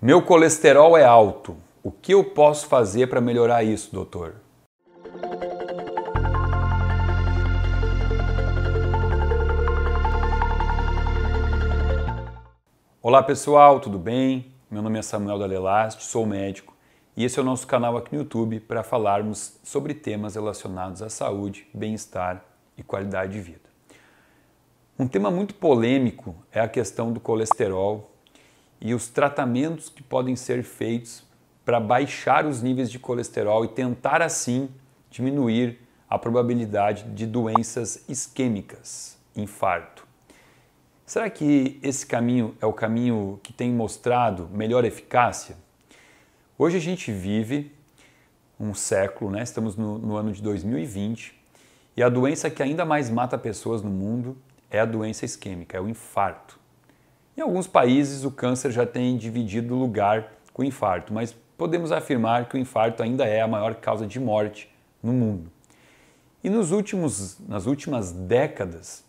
Meu colesterol é alto. O que eu posso fazer para melhorar isso, doutor? Olá pessoal, tudo bem? Meu nome é Samuel Dalelast, sou médico e esse é o nosso canal aqui no YouTube para falarmos sobre temas relacionados à saúde, bem-estar e qualidade de vida. Um tema muito polêmico é a questão do colesterol e os tratamentos que podem ser feitos para baixar os níveis de colesterol e tentar assim diminuir a probabilidade de doenças isquêmicas, infarto. Será que esse caminho é o caminho que tem mostrado melhor eficácia? Hoje a gente vive um século, né? estamos no, no ano de 2020, e a doença que ainda mais mata pessoas no mundo é a doença isquêmica, é o infarto. Em alguns países, o câncer já tem dividido lugar com o infarto, mas podemos afirmar que o infarto ainda é a maior causa de morte no mundo. E nos últimos, nas últimas décadas,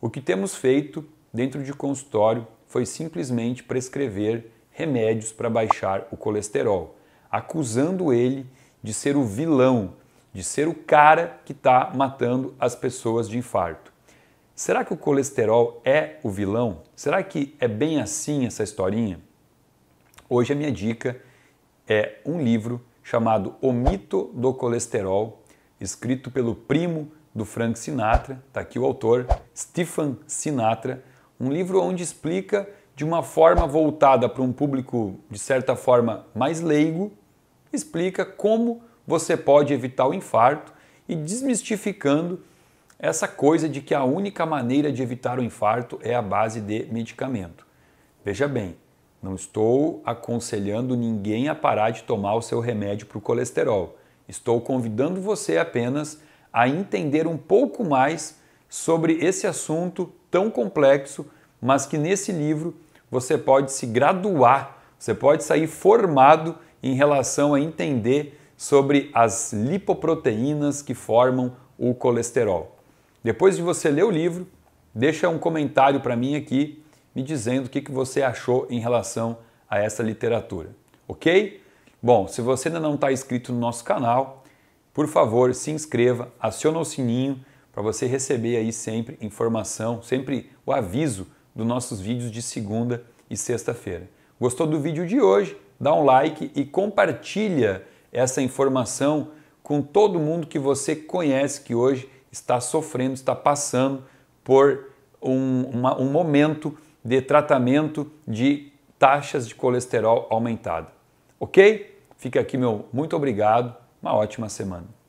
o que temos feito dentro de consultório foi simplesmente prescrever remédios para baixar o colesterol, acusando ele de ser o vilão, de ser o cara que está matando as pessoas de infarto. Será que o colesterol é o vilão? Será que é bem assim essa historinha? Hoje a minha dica é um livro chamado O Mito do Colesterol, escrito pelo primo do Frank Sinatra, está aqui o autor, Stephen Sinatra, um livro onde explica de uma forma voltada para um público de certa forma mais leigo, explica como você pode evitar o infarto e desmistificando essa coisa de que a única maneira de evitar o infarto é a base de medicamento. Veja bem, não estou aconselhando ninguém a parar de tomar o seu remédio para o colesterol. Estou convidando você apenas a entender um pouco mais sobre esse assunto tão complexo, mas que nesse livro você pode se graduar, você pode sair formado em relação a entender sobre as lipoproteínas que formam o colesterol. Depois de você ler o livro, deixa um comentário para mim aqui me dizendo o que, que você achou em relação a essa literatura, ok? Bom, se você ainda não está inscrito no nosso canal, por favor, se inscreva, aciona o sininho para você receber aí sempre informação, sempre o aviso dos nossos vídeos de segunda e sexta-feira. Gostou do vídeo de hoje? Dá um like e compartilha essa informação com todo mundo que você conhece que hoje está sofrendo, está passando por um, uma, um momento de tratamento de taxas de colesterol aumentada. Ok? Fica aqui meu muito obrigado, uma ótima semana.